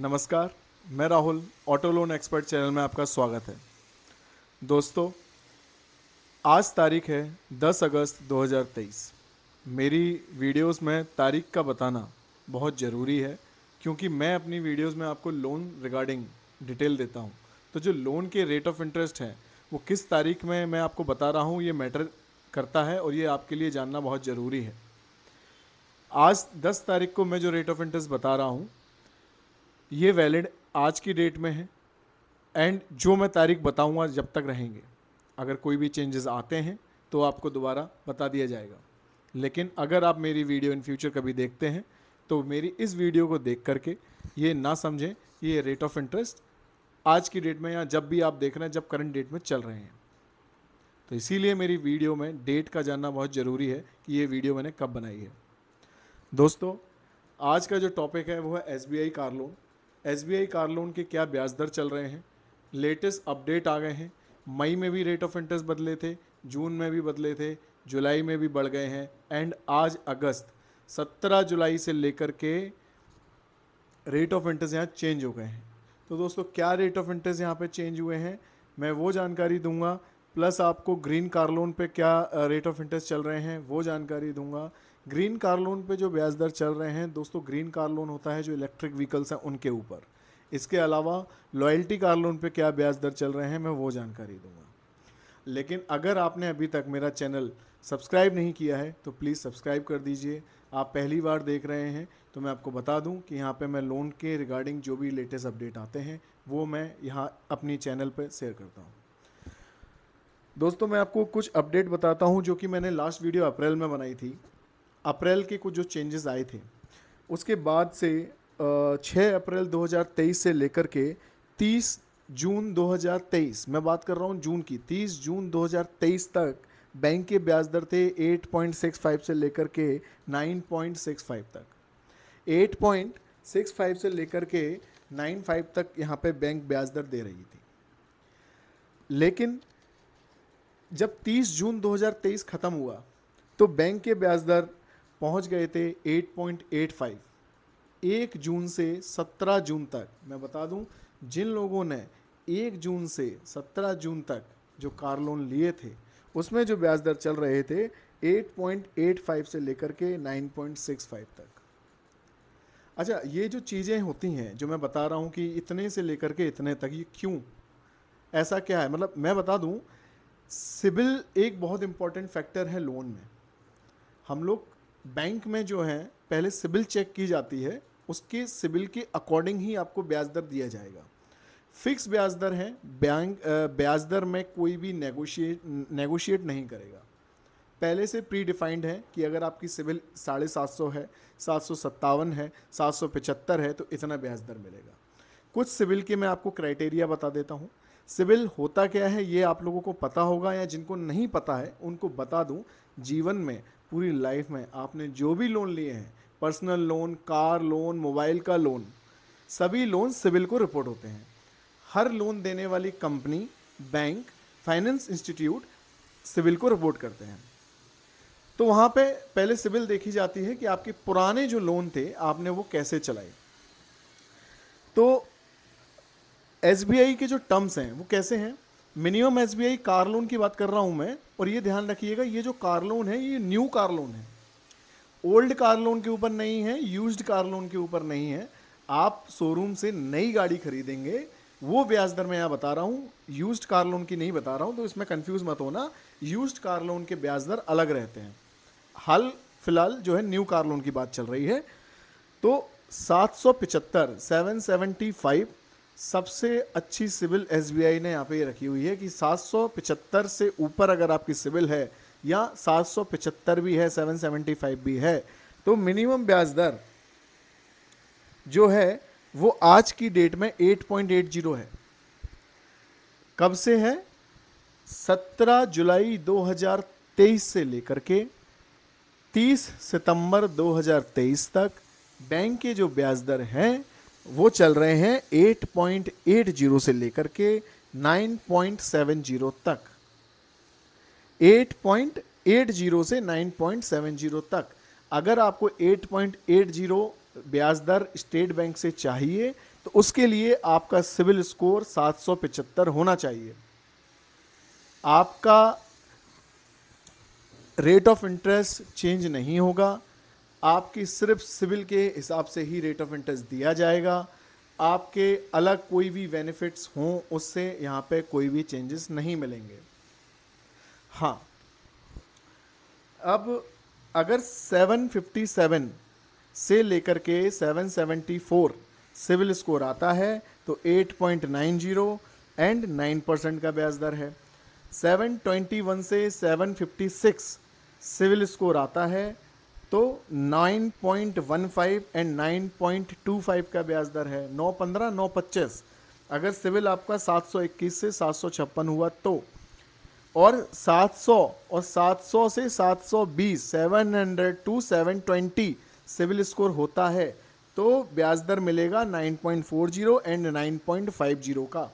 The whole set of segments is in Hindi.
नमस्कार मैं Rahul auto loan expert channel में आपका स्वागत है दोस्तों आज तारीख है 10 अगस्त 2023 मेरी वीडियोस में तारीख का बताना बहुत ज़रूरी है क्योंकि मैं अपनी वीडियोस में आपको लोन रिगार्डिंग डिटेल देता हूँ तो जो लोन के रेट ऑफ इंटरेस्ट है वो किस तारीख में मैं आपको बता रहा हूँ ये मैटर करता है और ये आपके लिए जानना बहुत ज़रूरी है आज 10 तारीख को मैं जो रेट ऑफ इंटरेस्ट बता रहा हूँ ये वैलिड आज की डेट में है एंड जो मैं तारीख बताऊंगा जब तक रहेंगे अगर कोई भी चेंजेस आते हैं तो आपको दोबारा बता दिया जाएगा लेकिन अगर आप मेरी वीडियो इन फ्यूचर कभी देखते हैं तो मेरी इस वीडियो को देख करके ये ना समझें ये रेट ऑफ इंटरेस्ट आज की डेट में या जब भी आप देख रहे हैं जब करंट डेट में चल रहे हैं तो इसीलिए मेरी वीडियो में डेट का जानना बहुत ज़रूरी है कि ये वीडियो मैंने कब बनाई है दोस्तों आज का जो टॉपिक है वो है S B I car loan S car loan के क्या ब्याज दर चल रहे हैं लेटेस्ट अपडेट आ गए हैं मई में भी रेट ऑफ इंटरेस्ट बदले थे जून में भी बदले थे जुलाई में भी बढ़ गए हैं एंड आज अगस्त 17 जुलाई से लेकर के रेट ऑफ इंटरेस्ट यहाँ चेंज हो गए हैं तो दोस्तों क्या रेट ऑफ इंटरेस्ट यहाँ पे चेंज हुए हैं मैं वो जानकारी दूंगा प्लस आपको ग्रीन कार लोन पे क्या रेट ऑफ इंटरेस्ट चल रहे हैं वो जानकारी दूंगा ग्रीन कार लोन पे जो ब्याज दर चल रहे हैं दोस्तों ग्रीन कार लोन होता है जो इलेक्ट्रिक व्हीकल्स हैं उनके ऊपर इसके अलावा लॉयल्टी कार लोन पे क्या ब्याज दर चल रहे हैं मैं वो जानकारी दूंगा लेकिन अगर आपने अभी तक मेरा चैनल सब्सक्राइब नहीं किया है तो प्लीज़ सब्सक्राइब कर दीजिए आप पहली बार देख रहे हैं तो मैं आपको बता दूं कि यहाँ पे मैं लोन के रिगार्डिंग जो भी लेटेस्ट अपडेट आते हैं वो मैं यहाँ अपनी चैनल पर शेयर करता हूँ दोस्तों मैं आपको कुछ अपडेट बताता हूँ जो कि मैंने लास्ट वीडियो अप्रैल में बनाई थी अप्रैल के कुछ जो चेंजेस आए थे उसके बाद से छः अप्रैल 2023 से लेकर के 30 जून 2023 मैं बात कर रहा हूँ जून की 30 जून 2023 तक बैंक के ब्याज दर थे 8.65 से लेकर के 9.65 तक 8.65 से लेकर के 95 तक यहाँ पे बैंक ब्याज दर दे रही थी लेकिन जब 30 जून 2023 ख़त्म हुआ तो बैंक के ब्याज दर पहुँच गए थे 8.85 एक जून से 17 जून तक मैं बता दूं जिन लोगों ने एक जून से 17 जून तक जो कार लोन लिए थे उसमें जो ब्याज दर चल रहे थे 8.85 से लेकर के 9.65 तक अच्छा ये जो चीज़ें होती हैं जो मैं बता रहा हूँ कि इतने से लेकर के इतने तक ये क्यों ऐसा क्या है मतलब मैं बता दूँ सिबिल एक बहुत इम्पॉर्टेंट फैक्टर है लोन में हम लोग बैंक में जो है पहले सिबिल चेक की जाती है उसके सिबिल के अकॉर्डिंग ही आपको ब्याज दर दिया जाएगा फिक्स ब्याज दर है बैंक ब्याज दर में कोई भी नेगोशिएट नेगोशिएट नहीं करेगा पहले से प्री डिफाइंड है कि अगर आपकी सिविल साढ़े सात सौ है सात सौ सत्तावन है सात सौ पचहत्तर है तो इतना ब्याज दर मिलेगा कुछ सिविल के मैं आपको क्राइटेरिया बता देता हूँ सिविल होता क्या है ये आप लोगों को पता होगा या जिनको नहीं पता है उनको बता दूं जीवन में पूरी लाइफ में आपने जो भी लोन लिए हैं personal loan car loan mobile का लोन सभी लोन सिविल को रिपोर्ट होते हैं हर लोन देने वाली company bank finance institute CIBIL को रिपोर्ट करते हैं तो वहाँ पे पहले सिविल देखी जाती है कि आपके पुराने जो लोन थे आपने वो कैसे चलाए तो एस के जो टर्म्स हैं वो कैसे हैं मिनिमम एस कार लोन की बात कर रहा हूँ मैं और ये ध्यान रखिएगा ये जो कार लोन है ये न्यू कार लोन है ओल्ड कार लोन के ऊपर नहीं है यूज कार लोन के ऊपर नहीं है आप शोरूम से नई गाड़ी खरीदेंगे वो ब्याज दर मैं यहाँ बता रहा हूँ यूज कार लोन की नहीं बता रहा हूँ तो इसमें कंफ्यूज मत होना यूज कार लोन के ब्याज दर अलग रहते हैं हाल फिलहाल जो है न्यू कार लोन की बात चल रही है तो सात सौ पिचहत्तर सेवन सेवेंटी फाइव सबसे अच्छी सिविल एस ने यहाँ पे ये रखी हुई है कि सात से ऊपर अगर आपकी सिविल है या सात भी है 775 भी है तो मिनिमम ब्याज दर जो है वो आज की डेट में 8.80 है कब से है 17 जुलाई 2023 से लेकर के 30 सितंबर 2023 तक बैंक के जो ब्याज दर हैं वो चल रहे हैं 8.80 से लेकर के 9.70 तक 8.80 से 9.70 तक अगर आपको 8.80 ब्याज दर स्टेट बैंक से चाहिए तो उसके लिए आपका सिविल स्कोर 775 होना चाहिए आपका रेट ऑफ इंटरेस्ट चेंज नहीं होगा आपकी सिर्फ सिविल के हिसाब से ही रेट ऑफ इंटरेस्ट दिया जाएगा आपके अलग कोई भी बेनिफिट्स हों उससे यहाँ पे कोई भी चेंजेस नहीं मिलेंगे हाँ अब अगर 757 से लेकर के 774 सिविल स्कोर आता है तो 8.90 एंड 9 परसेंट का ब्याज दर है 721 से 756 सिविल स्कोर आता है तो 9.15 एंड 9.25 का ब्याज दर है 9.15 9.25 अगर सिविल आपका 721 से 756 हुआ तो और 700 और 700 से 720 700 टू 720 सिविल स्कोर होता है तो ब्याज दर मिलेगा 9.40 एंड 9.50 का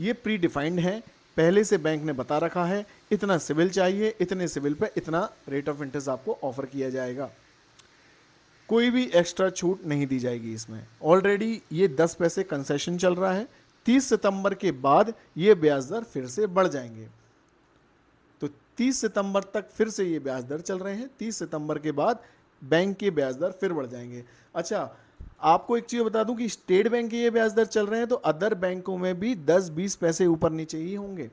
ये प्री डिफाइंड है पहले से बैंक ने बता रखा है इतना सिविल चाहिए इतने सिविल पर इतना रेट ऑफ इंटरेस्ट आपको ऑफर किया जाएगा कोई भी एक्स्ट्रा छूट नहीं दी जाएगी इसमें ऑलरेडी ये दस पैसे कंसेशन चल रहा है तीस सितंबर के बाद ये ब्याज दर फिर से बढ़ जाएंगे तो तीस सितंबर तक फिर से ये ब्याज दर चल रहे हैं तीस सितंबर के बाद बैंक के ब्याज दर फिर बढ़ जाएंगे अच्छा आपको एक चीज़ बता दूं कि स्टेट बैंक के ये ब्याज दर चल रहे हैं तो अदर बैंकों में भी 10-20 पैसे ऊपर नीचे ही होंगे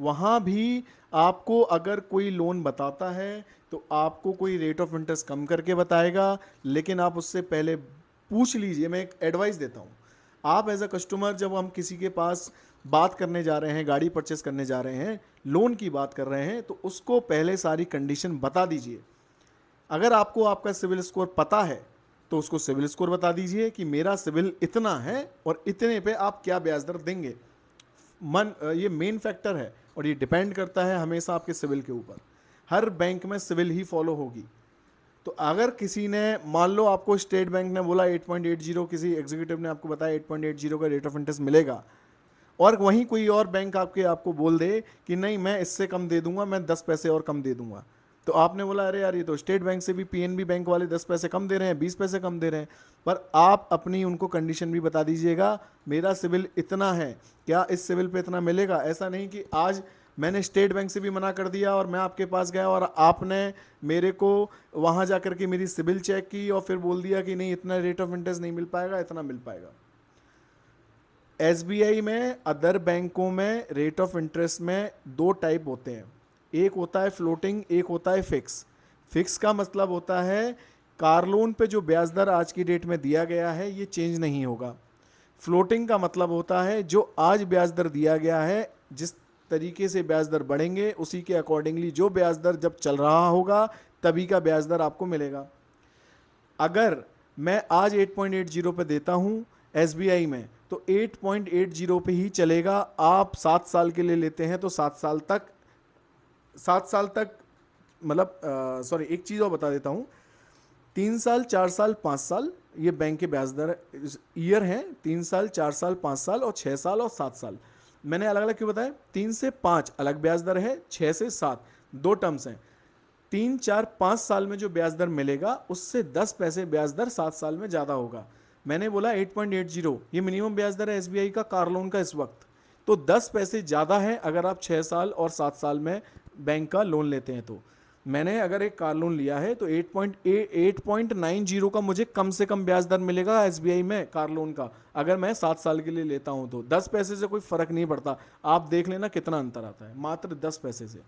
वहां भी आपको अगर कोई लोन बताता है तो आपको कोई रेट ऑफ इंटरेस्ट कम करके बताएगा लेकिन आप उससे पहले पूछ लीजिए मैं एक एडवाइस देता हूँ आप एज अ कस्टमर जब हम किसी के पास बात करने जा रहे हैं गाड़ी परचेस करने जा रहे हैं लोन की बात कर रहे हैं तो उसको पहले सारी कंडीशन बता दीजिए अगर आपको आपका सिविल स्कोर पता है तो उसको सिविल स्कोर बता दीजिए कि मेरा सिविल इतना है और इतने पे आप क्या ब्याज दर देंगे मन ये मेन फैक्टर है और ये डिपेंड करता है हमेशा आपके सिविल के ऊपर हर बैंक में सिविल ही फॉलो होगी तो अगर किसी ने मान लो आपको स्टेट बैंक ने बोला 8.80 किसी एग्जीक्यूटिव ने आपको बताया 8.80 का रेट ऑफ इंटरेस्ट मिलेगा और वहीं कोई और बैंक आपके आपको बोल दे कि नहीं मैं इससे कम दे दूंगा मैं दस पैसे और कम दे दूंगा तो आपने बोला अरे यार ये तो स्टेट बैंक से भी पीएनबी बैंक वाले दस पैसे कम दे रहे हैं बीस पैसे कम दे रहे हैं पर आप अपनी उनको कंडीशन भी बता दीजिएगा मेरा सिविल इतना है क्या इस सिविल पे इतना मिलेगा ऐसा नहीं कि आज मैंने स्टेट बैंक से भी मना कर दिया और मैं आपके पास गया और आपने मेरे को वहाँ जा कर के मेरी सिविल चेक की और फिर बोल दिया कि नहीं इतना रेट ऑफ इंटरेस्ट नहीं मिल पाएगा इतना मिल पाएगा एस में अदर बैंकों में रेट ऑफ इंटरेस्ट में दो टाइप होते हैं एक होता है फ्लोटिंग एक होता है फिक्स फिक्स का मतलब होता है कार लोन पे जो ब्याज दर आज की डेट में दिया गया है ये चेंज नहीं होगा फ्लोटिंग का मतलब होता है जो आज ब्याज दर दिया गया है जिस तरीके से ब्याज दर बढ़ेंगे उसी के अकॉर्डिंगली जो ब्याज दर जब चल रहा होगा तभी का ब्याज दर आपको मिलेगा अगर मैं आज 8.80 पर देता हूँ एस में तो 8.80 पे ही चलेगा आप सात साल के लिए लेते हैं तो सात साल तक सात साल तक मतलब सॉरी एक चीज़ और बता देता हूँ तीन साल चार साल पाँच साल ये बैंक के ब्याज दर ईयर हैं तीन साल चार साल पाँच साल और छः साल और सात साल मैंने अलग अलग क्यों बताया तीन से पाँच अलग ब्याज दर है छः से सात दो टर्म्स हैं तीन चार पाँच साल में जो ब्याज दर मिलेगा उससे दस पैसे ब्याज दर सात साल में ज़्यादा होगा मैंने बोला एट पॉइंट एट जीरो ये मिनिमम ब्याज दर है एस का कार लोन का इस वक्त तो दस पैसे ज़्यादा है अगर आप छः साल और सात साल में बैंक का लोन लेते हैं तो मैंने अगर एक कार लोन लिया है तो एट जीरो का मुझे कम से कम ब्याज दर मिलेगा एस में कार लोन का अगर मैं सात साल के लिए लेता हूँ तो दस पैसे से कोई फ़र्क नहीं पड़ता आप देख लेना कितना अंतर आता है मात्र दस पैसे से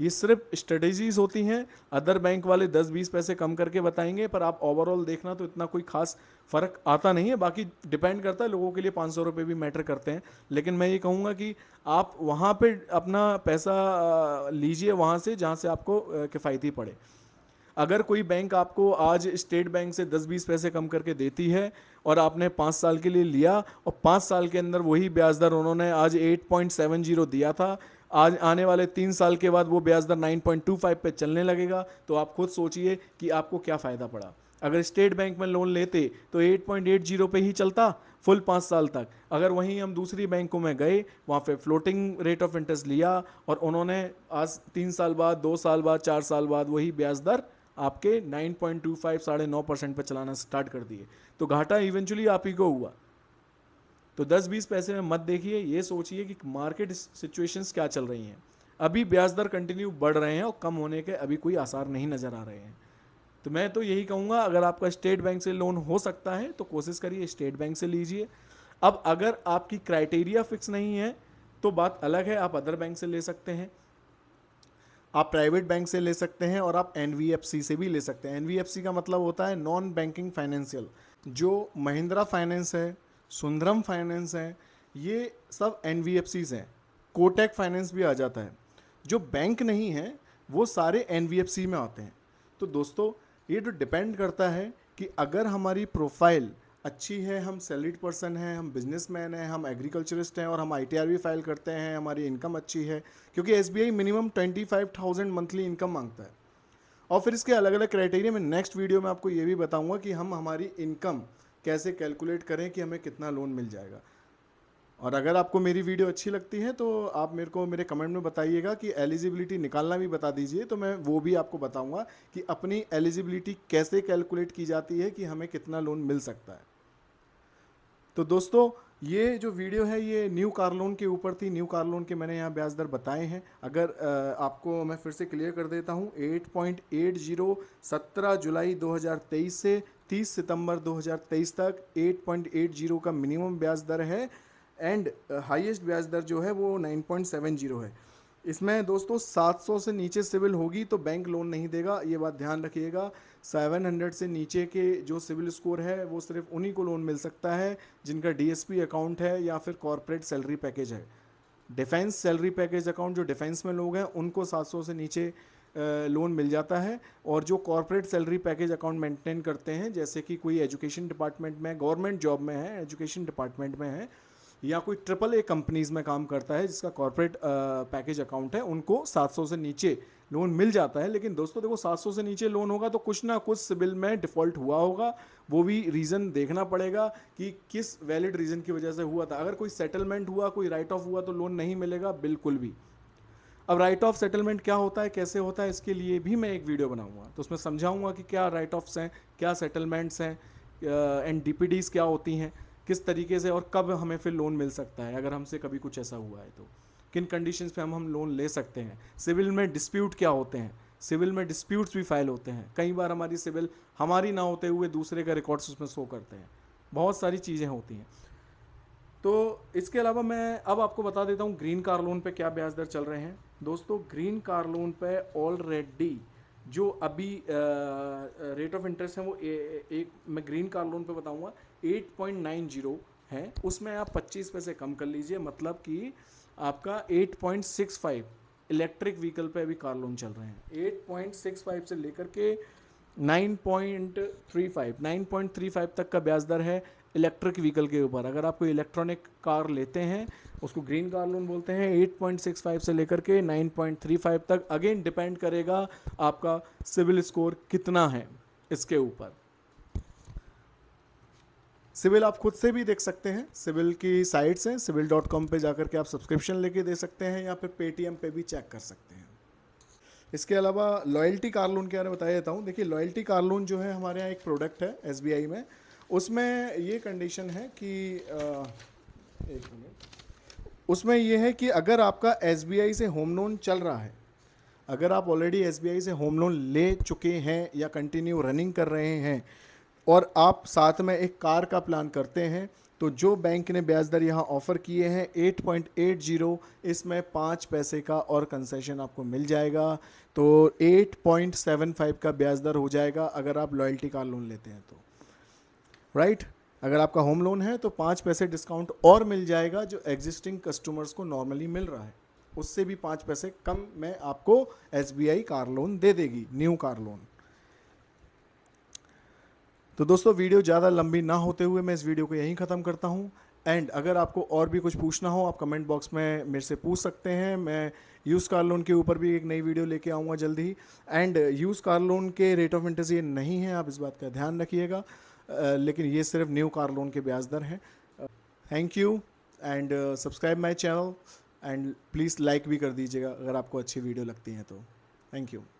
ये सिर्फ स्ट्रेटेजीज़ होती हैं अदर बैंक वाले 10-20 पैसे कम करके बताएंगे पर आप ओवरऑल देखना तो इतना कोई खास फ़र्क आता नहीं है बाकी डिपेंड करता है लोगों के लिए पाँच सौ रुपये भी मैटर करते हैं लेकिन मैं ये कहूँगा कि आप वहाँ पर अपना पैसा लीजिए वहाँ से जहाँ से आपको किफ़ायती पड़े अगर कोई बैंक आपको आज स्टेट बैंक से 10-20 पैसे कम करके देती है और आपने पाँच साल के लिए लिया और पाँच साल के अंदर वही ब्याज दर उन्होंने आज 8.70 दिया था आज आने वाले तीन साल के बाद वो ब्याज दर 9.25 पे चलने लगेगा तो आप खुद सोचिए कि आपको क्या फ़ायदा पड़ा अगर स्टेट बैंक में लोन लेते तो 8.80 पे ही चलता फुल पाँच साल तक अगर वहीं हम दूसरी बैंकों में गए वहाँ पे फ्लोटिंग रेट ऑफ इंटरेस्ट लिया और उन्होंने आज तीन साल बाद दो साल बाद चार साल बाद वही ब्याज दर आपके 9.25 पॉइंट टू फाइव साढ़े नौ परसेंट पर चलाना स्टार्ट कर दिए तो घाटा इवेंचुअली आप ही को हुआ तो 10-20 पैसे में मत देखिए ये सोचिए कि मार्केट सिचुएशंस क्या चल रही हैं अभी ब्याज दर कंटिन्यू बढ़ रहे हैं और कम होने के अभी कोई आसार नहीं नज़र आ रहे हैं तो मैं तो यही कहूँगा अगर आपका स्टेट बैंक से लोन हो सकता है तो कोशिश करिए स्टेट बैंक से लीजिए अब अगर आपकी क्राइटेरिया फिक्स नहीं है तो बात अलग है आप अदर बैंक से ले सकते हैं आप प्राइवेट बैंक से ले सकते हैं और आप एन से भी ले सकते हैं एन का मतलब होता है नॉन बैंकिंग फाइनेंशियल जो महिंद्रा फाइनेंस है सुंदरम फाइनेंस हैं ये सब एन हैं कोटेक फाइनेंस भी आ जाता है जो बैंक नहीं है वो सारे एन में आते हैं तो दोस्तों ये तो डिपेंड करता है कि अगर हमारी प्रोफाइल अच्छी है हम सैलरीड पर्सन हैं हम बिजनेसमैन हैं हम एग्रीकल्चरिस्ट हैं और हम आई भी फाइल करते हैं हमारी इनकम अच्छी है क्योंकि S minimum twenty five thousand monthly income मांगता है और फिर इसके अलग अलग क्राइटेरिया में नेक्स्ट वीडियो में आपको ये भी बताऊंगा कि हम हमारी इनकम कैसे कैलकुलेट करें कि हमें कितना लोन मिल जाएगा और अगर आपको मेरी वीडियो अच्छी लगती है तो आप मेरे को मेरे कमेंट में बताइएगा कि एलिजिबिलिटी निकालना भी बता दीजिए तो मैं वो भी आपको बताऊंगा कि अपनी एलिजिबिलिटी कैसे कैलकुलेट की जाती है कि हमें कितना लोन मिल सकता है तो दोस्तों ये जो वीडियो है ये न्यू कार लोन के ऊपर थी न्यू कार लोन के मैंने यहाँ ब्याज दर बताए हैं अगर आपको मैं फिर से क्लियर कर देता हूँ एट पॉइंट एट जीरो सत्रह जुलाई तेईस से 30 सितंबर 2023 तक 8.80 का मिनिमम ब्याज दर है एंड हाईएस्ट ब्याज दर जो है वो 9.70 है इसमें दोस्तों 700 से नीचे सिविल होगी तो बैंक लोन नहीं देगा ये बात ध्यान रखिएगा 700 से नीचे के जो सिविल स्कोर है वो सिर्फ उन्हीं को लोन मिल सकता है जिनका डीएसपी अकाउंट है या फिर कॉरपोरेट सैलरी पैकेज है डिफेंस सैलरी पैकेज अकाउंट जो डिफेंस में लोग हैं उनको 700 से नीचे लोन मिल जाता है और जो corporate salary package account maintain करते हैं जैसे कि कोई एजुकेशन डिपार्टमेंट में गवर्नमेंट जॉब में है एजुकेशन डिपार्टमेंट में है या कोई ट्रिपल ए कंपनीज़ में काम करता है जिसका कॉरपोरेट पैकेज अकाउंट है उनको 700 से नीचे लोन मिल जाता है लेकिन दोस्तों देखो 700 से नीचे लोन होगा तो कुछ ना कुछ सिबिल में डिफ़ॉल्ट हुआ होगा वो भी रीज़न देखना पड़ेगा कि किस वैलिड रीज़न की वजह से हुआ था अगर कोई सेटलमेंट हुआ कोई राइट ऑफ हुआ तो लोन नहीं मिलेगा बिल्कुल भी अब राइट ऑफ सेटलमेंट क्या होता है कैसे होता है इसके लिए भी मैं एक वीडियो बनाऊंगा तो उसमें समझाऊंगा कि क्या राइट ऑफ्स हैं क्या सेटलमेंट्स हैं एंड डी क्या होती हैं किस तरीके से और कब हमें फिर लोन मिल सकता है अगर हमसे कभी कुछ ऐसा हुआ है तो किन कंडीशंस पे हम हम लोन ले सकते हैं सिविल में डिस्प्यूट क्या होते हैं सिविल में डिस्प्यूट्स भी फाइल होते हैं कई बार हमारी सिविल हमारी ना होते हुए दूसरे का रिकॉर्ड्स उसमें शो करते हैं बहुत सारी चीज़ें होती हैं तो इसके अलावा मैं अब आपको बता देता हूँ ग्रीन कार लोन पे क्या ब्याज दर चल रहे हैं दोस्तों ग्रीन कार लोन पे ऑलरेडी जो अभी रेट ऑफ इंटरेस्ट है वो ए, एक मैं ग्रीन कार लोन पे बताऊंगा 8.90 है उसमें आप 25 पैसे कम कर लीजिए मतलब कि आपका 8.65 इलेक्ट्रिक व्हीकल पे अभी कार लोन चल रहे हैं 8.65 से लेकर के 9.35 9.35 तक का ब्याज दर है इलेक्ट्रिक व्हीकल के ऊपर अगर आप कोई इलेक्ट्रॉनिक कार लेते हैं उसको ग्रीन कार लोन बोलते हैं 8.65 से लेकर के 9.35 तक अगेन डिपेंड करेगा आपका सिविल स्कोर कितना है इसके ऊपर सिविल आप खुद से भी देख सकते हैं सिविल की साइट्स हैं सिविल डॉट कॉम पर जाकर के आप सब्सक्रिप्शन लेके दे सकते हैं या फिर पेटीएम पे भी चेक कर सकते हैं इसके अलावा लॉयल्टी कार लोन के बारे में बताया जाता हूँ देखिए लॉयल्टी कार लोन जो है हमारे यहाँ एक प्रोडक्ट है एस में उसमें ये कंडीशन है कि एक मिनट उसमें यह है कि अगर आपका एस से होम लोन चल रहा है अगर आप ऑलरेडी एस से होम लोन ले चुके हैं या कंटिन्यू रनिंग कर रहे हैं और आप साथ में एक कार का प्लान करते हैं तो जो बैंक ने ब्याज दर यहाँ ऑफ़र किए हैं 8.80 इसमें पाँच पैसे का और कंसेशन आपको मिल जाएगा तो 8.75 का ब्याज दर हो जाएगा अगर आप लॉयल्टी कार लोन लेते हैं तो राइट right? अगर आपका होम लोन है तो पाँच पैसे डिस्काउंट और मिल जाएगा जो एग्जिस्टिंग कस्टमर्स को नॉर्मली मिल रहा है उससे भी पाँच पैसे कम में आपको एस कार लोन दे देगी न्यू कार लोन तो दोस्तों वीडियो ज़्यादा लंबी ना होते हुए मैं इस वीडियो को यहीं ख़त्म करता हूँ एंड अगर आपको और भी कुछ पूछना हो आप कमेंट बॉक्स में मेरे से पूछ सकते हैं मैं यूज़ कार लोन के ऊपर भी एक नई वीडियो लेके आऊँगा जल्द ही एंड यूज़ कार लोन के रेट ऑफ इंटरेस्ट ये नहीं है आप इस बात का ध्यान रखिएगा लेकिन ये सिर्फ न्यू कार लोन के ब्याज दर हैं thank you and subscribe my channel and please like भी कर दीजिएगा अगर आपको अच्छी वीडियो लगती हैं तो थैंक यू